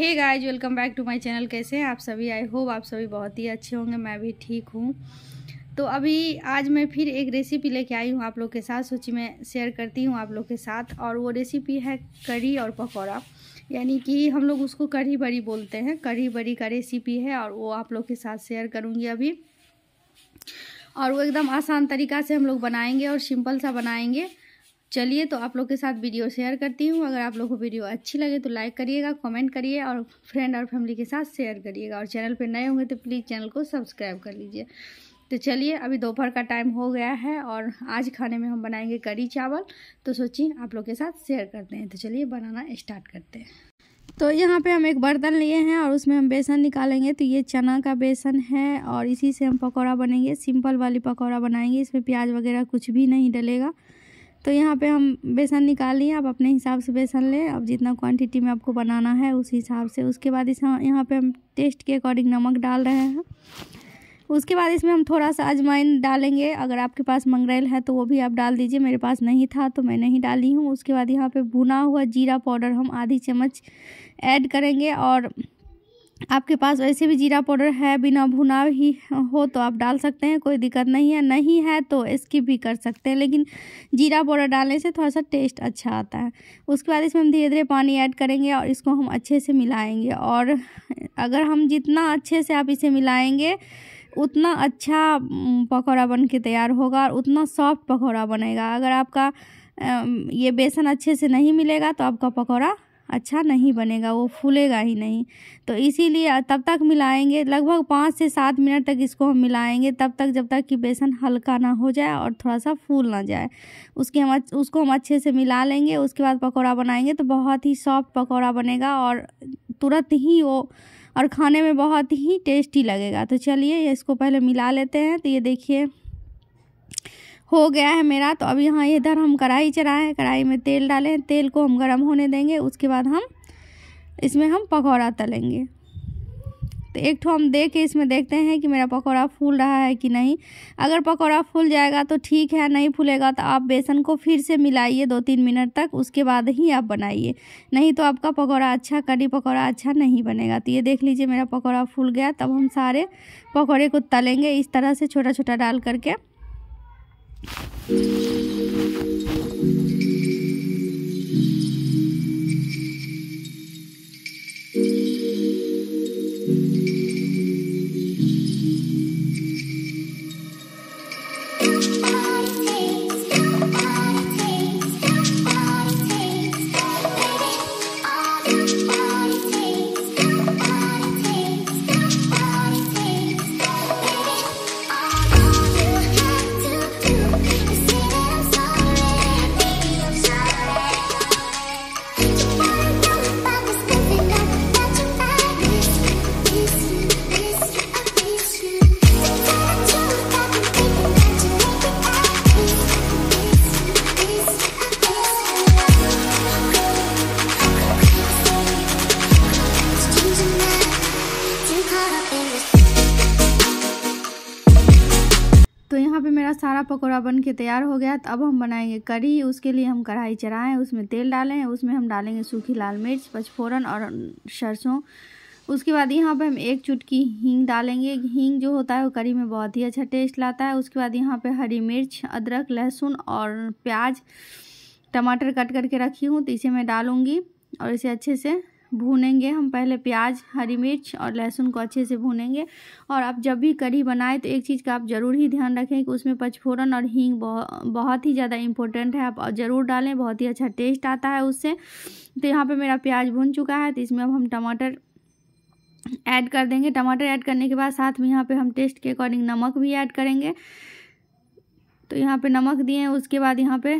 Hey guys welcome back to my channel कैसे हैं आप सभी आई होप आप सभी बहुत ही अच्छे होंगे मैं भी ठीक हूँ तो अभी आज मैं फिर एक रेसिपी लेके आई हूँ आप लोग के साथ सोची मैं शेयर करती हूँ आप लोग के साथ और वो रेसिपी है करी और पकौड़ा यानी कि हम लोग उसको कढ़ी बड़ी बोलते हैं कढ़ी बड़ी का रेसिपी है और वो आप लोग के साथ शेयर करूँगी अभी और वो एकदम आसान तरीका से हम लोग बनाएंगे और सिंपल सा बनाएंगे चलिए तो आप लोग के साथ वीडियो शेयर करती हूँ अगर आप लोग को वीडियो अच्छी लगे तो लाइक करिएगा कमेंट करिए और फ्रेंड और फैमिली के साथ शेयर करिएगा और चैनल पर नए होंगे तो प्लीज़ चैनल को सब्सक्राइब कर लीजिए तो चलिए अभी दोपहर का टाइम हो गया है और आज खाने में हम बनाएंगे कड़ी चावल तो सोचिए आप लोग के साथ शेयर करते हैं तो चलिए बनाना इस्टार्ट करते हैं तो यहाँ पे हम एक बर्तन लिए हैं और उसमें हम बेसन निकालेंगे तो ये चना का बेसन है और इसी से हम पकौड़ा बनेंगे सिंपल वाली पकौड़ा बनाएंगे इसमें प्याज वगैरह कुछ भी नहीं डलेगा तो यहाँ पे हम बेसन निकाल लिए आप अपने हिसाब से बेसन लें अब जितना क्वांटिटी में आपको बनाना है उस हिसाब से उसके बाद इस हाँ, यहाँ पे हम टेस्ट के अकॉर्डिंग नमक डाल रहे हैं उसके बाद इसमें हम थोड़ा सा अजवाइन डालेंगे अगर आपके पास मंगरेल है तो वो भी आप डाल दीजिए मेरे पास नहीं था तो मैं नहीं डाली हूँ उसके बाद यहाँ पर भुना हुआ जीरा पाउडर हम आधी चम्मच ऐड करेंगे और आपके पास वैसे भी जीरा पाउडर है बिना भुना ही हो तो आप डाल सकते हैं कोई दिक्कत नहीं है नहीं है तो स्किप भी कर सकते हैं लेकिन जीरा पाउडर डालने से थोड़ा सा टेस्ट अच्छा आता है उसके बाद इसमें हम धीरे धीरे पानी ऐड करेंगे और इसको हम अच्छे से मिलाएंगे और अगर हम जितना अच्छे से आप इसे मिलाएँगे उतना अच्छा पकौड़ा बन के तैयार होगा और उतना सॉफ्ट पकौड़ा बनेगा अगर आपका ये बेसन अच्छे से नहीं मिलेगा तो आपका पकौड़ा अच्छा नहीं बनेगा वो फूलेगा ही नहीं तो इसीलिए तब तक मिलाएंगे लगभग पाँच से सात मिनट तक इसको हम मिलाएंगे तब तक जब तक कि बेसन हल्का ना हो जाए और थोड़ा सा फूल ना जाए उसके हम उसको हम अच्छे से मिला लेंगे उसके बाद पकौड़ा बनाएंगे तो बहुत ही सॉफ्ट पकौड़ा बनेगा और तुरंत ही वो और खाने में बहुत ही टेस्टी लगेगा तो चलिए इसको पहले मिला लेते हैं तो ये देखिए हो गया है मेरा तो अब यहाँ इधर हम कढ़ाई चढ़ाए हैं कढ़ाई में तेल डालें तेल को हम गर्म होने देंगे उसके बाद हम इसमें हम पकौड़ा तलेंगे तो एक ठो हम देख के इसमें देखते हैं कि मेरा पकौड़ा फूल रहा है कि नहीं अगर पकौड़ा फूल जाएगा तो ठीक है नहीं फूलेगा तो आप बेसन को फिर से मिलाइए दो तीन मिनट तक उसके बाद ही आप बनाइए नहीं तो आपका पकौड़ा अच्छा कड़ी पकौड़ा अच्छा नहीं बनेगा तो ये देख लीजिए मेरा पकौड़ा फूल गया तब हम सारे पकौड़े को तलेंगे इस तरह से छोटा छोटा डाल करके Thank you. तो यहाँ पे मेरा सारा पकौड़ा बन के तैयार हो गया तो अब हम बनाएंगे करी उसके लिए हम कढ़ाई चढ़ाएँ उसमें तेल डालें उसमें हम डालेंगे सूखी लाल मिर्च पचफोरन और सरसों उसके बाद यहाँ पे हम एक चुटकी हींग डालेंगे हींग जो होता है वो करी में बहुत ही अच्छा टेस्ट लाता है उसके बाद यहाँ पे हरी मिर्च अदरक लहसुन और प्याज टमाटर कट करके रखी हूँ तो इसे मैं डालूँगी और इसे अच्छे से भूनेंगे हम पहले प्याज हरी मिर्च और लहसुन को अच्छे से भूनेंगे और आप जब भी कढ़ी बनाएं तो एक चीज़ का आप ज़रूर ही ध्यान रखें कि उसमें पचफोरन और हींग बहुत बहुत ही ज़्यादा इंपॉर्टेंट है आप ज़रूर डालें बहुत ही अच्छा टेस्ट आता है उससे तो यहाँ पर मेरा प्याज भून चुका है तो इसमें अब हम टमाटर ऐड कर देंगे टमाटर ऐड करने के बाद साथ में यहाँ पे हम टेस्ट के अकॉर्डिंग नमक भी ऐड करेंगे तो यहाँ पे नमक दिए हैं उसके बाद यहाँ पे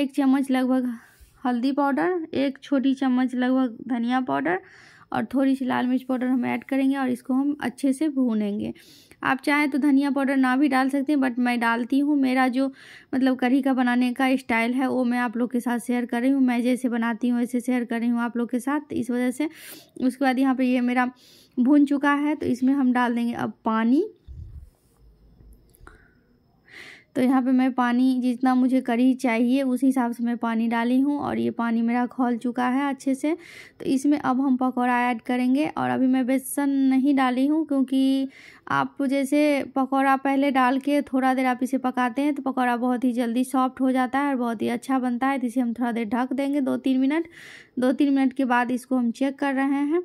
एक चम्मच लगभग हल्दी पाउडर एक छोटी चम्मच लगभग धनिया पाउडर और थोड़ी सी लाल मिर्च पाउडर हम ऐड करेंगे और इसको हम अच्छे से भूनेंगे आप चाहें तो धनिया पाउडर ना भी डाल सकते हैं बट मैं डालती हूँ मेरा जो मतलब करी का बनाने का स्टाइल है वो मैं आप लोग के साथ शेयर कर रही हूँ मैं जैसे बनाती हूँ वैसे शेयर कर रही हूँ आप लोग के साथ इस वजह से उसके बाद यहाँ पर ये मेरा भून चुका है तो इसमें हम डाल देंगे अब पानी तो यहाँ पे मैं पानी जितना मुझे कढ़ी चाहिए उस हिसाब से मैं पानी डाली हूँ और ये पानी मेरा खोल चुका है अच्छे से तो इसमें अब हम पकौड़ा ऐड करेंगे और अभी मैं बेसन नहीं डाली हूँ क्योंकि आप जैसे पकौड़ा पहले डाल के थोड़ा देर आप इसे पकाते हैं तो पकौड़ा बहुत ही जल्दी सॉफ्ट हो जाता है और बहुत ही अच्छा बनता है तो इसे हम थोड़ा देर ढक देंगे दो तीन मिनट दो तीन मिनट के बाद इसको हम चेक कर रहे हैं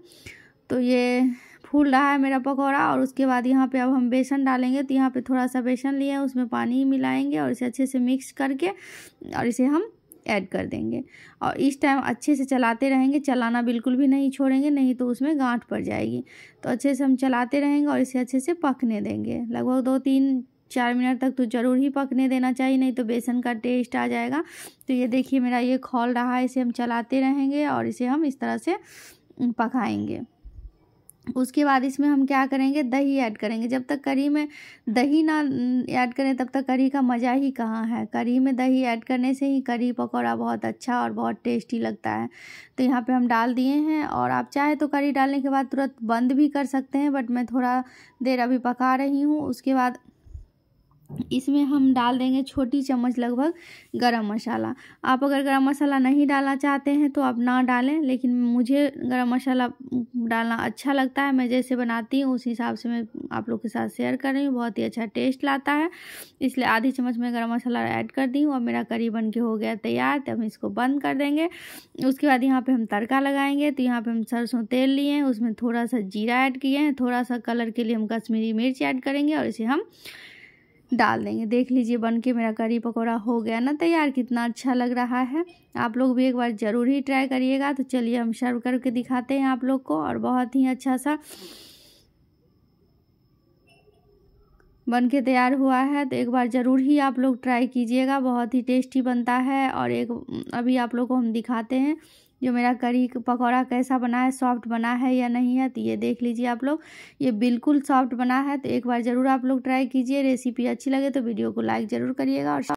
तो ये फूल रहा है मेरा पकौड़ा और उसके बाद यहाँ पे अब हम बेसन डालेंगे तो यहाँ पे थोड़ा सा बेसन लिए उसमें पानी मिलाएंगे और इसे अच्छे से मिक्स करके और इसे हम ऐड कर देंगे और इस टाइम अच्छे से चलाते रहेंगे चलाना बिल्कुल भी नहीं छोड़ेंगे नहीं तो उसमें गांठ पड़ जाएगी तो अच्छे से हम चलाते रहेंगे और इसे अच्छे से पकने देंगे लगभग दो तीन चार मिनट तक तो ज़रूर ही पकने देना चाहिए नहीं तो बेसन का टेस्ट आ जाएगा तो ये देखिए मेरा ये खोल रहा है इसे हम चलाते रहेंगे और इसे हम इस तरह से पकाएंगे उसके बाद इसमें हम क्या करेंगे दही ऐड करेंगे जब तक करी में दही ना ऐड करें तब तक करी का मज़ा ही कहाँ है करी में दही ऐड करने से ही करी पकौड़ा बहुत अच्छा और बहुत टेस्टी लगता है तो यहाँ पे हम डाल दिए हैं और आप चाहे तो करी डालने के बाद तुरंत बंद भी कर सकते हैं बट मैं थोड़ा देर अभी पका रही हूँ उसके बाद इसमें हम डाल देंगे छोटी चम्मच लगभग गरम मसाला आप अगर गरम मसाला नहीं डालना चाहते हैं तो आप ना डालें लेकिन मुझे गरम मसाला डालना अच्छा लगता है मैं जैसे बनाती हूँ उस हिसाब से मैं आप लोग के साथ शेयर कर रही हूँ बहुत ही अच्छा टेस्ट लाता है इसलिए आधी चम्मच मैं गरम मसाला ऐड कर दी हूँ और मेरा करी बन के हो गया तैयार तो हम इसको बंद कर देंगे उसके बाद यहाँ पर हम तड़का लगाएंगे तो यहाँ पर हम सरसों तेल लिए हैं उसमें थोड़ा सा जीरा ऐड किए हैं थोड़ा सा कलर के लिए हम कश्मीरी मिर्च ऐड करेंगे और इसे हम डाल देंगे देख लीजिए बन के मेरा करी पकौड़ा हो गया ना तैयार कितना अच्छा लग रहा है आप लोग भी एक बार ज़रूर ही ट्राई करिएगा तो चलिए हम सर्व करके दिखाते हैं आप लोग को और बहुत ही अच्छा सा बन के तैयार हुआ है तो एक बार ज़रूर ही आप लोग ट्राई कीजिएगा बहुत ही टेस्टी बनता है और एक अभी आप लोग को हम दिखाते हैं जो मेरा करी पकौड़ा कैसा बना है सॉफ्ट बना है या नहीं है तो ये देख लीजिए आप लोग ये बिल्कुल सॉफ्ट बना है तो एक बार ज़रूर आप लोग ट्राई कीजिए रेसिपी अच्छी लगे तो वीडियो को लाइक ज़रूर करिएगा और